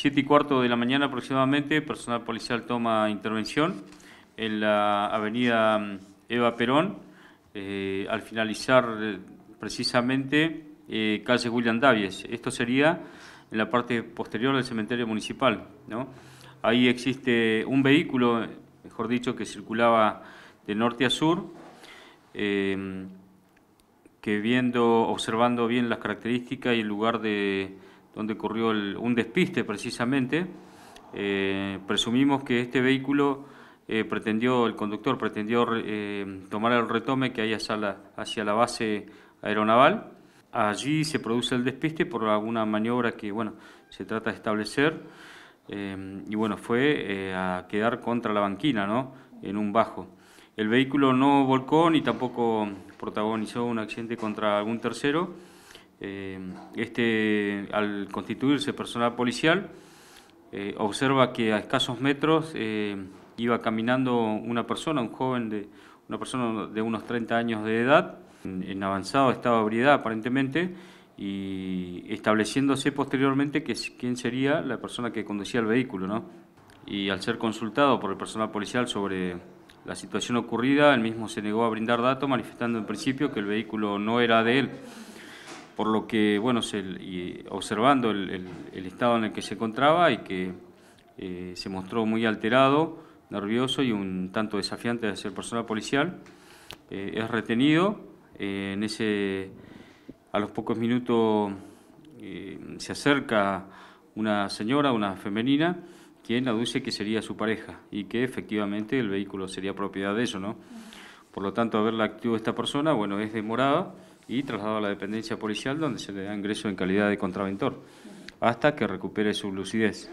7 y cuarto de la mañana aproximadamente, personal policial toma intervención en la avenida mm, Eva Perón, eh, al finalizar eh, precisamente eh, calle William Davies. Esto sería en la parte posterior del cementerio municipal. ¿no? Ahí existe un vehículo, mejor dicho, que circulaba de norte a sur, em, que viendo, observando bien las características y el lugar de donde ocurrió un despiste precisamente. Eh, presumimos que este vehículo eh, pretendió, el conductor pretendió eh, tomar el retome que hay hacia la, hacia la base aeronaval. Allí se produce el despiste por alguna maniobra que, bueno, se trata de establecer. y bueno, fue a quedar contra la banquina, ¿no? En un bajo. El vehículo no volcó ni tampoco protagonizó un accidente contra algún tercero. Eh, este, al constituirse personal policial, eh, observa que a escasos metros eh, iba caminando una persona, un joven de una persona de unos 30 años de edad, en, avanzado estado de ebriedad aparentemente, y estableciéndose posteriormente que, quién sería la persona que conducía el vehículo. Y al ser consultado por el personal policial sobre la situación ocurrida, el mismo se negó a brindar datos, manifestando en principio que el vehículo no era de él por lo que, bueno, se, observando el, estado en el que se encontraba y que eh, se mostró muy alterado, nervioso y un tanto desafiante de ser personal policial, eh, es retenido. Eh, en ese, a los pocos minutos se acerca una señora, una femenina, quien aduce que sería su pareja y que efectivamente el vehículo sería propiedad de ellos, ¿no? Por lo tanto, actitud activo esta persona, bueno, es demorada y trasladado a la dependencia policial donde se le da ingreso en calidad de contraventor hasta que recupere su lucidez.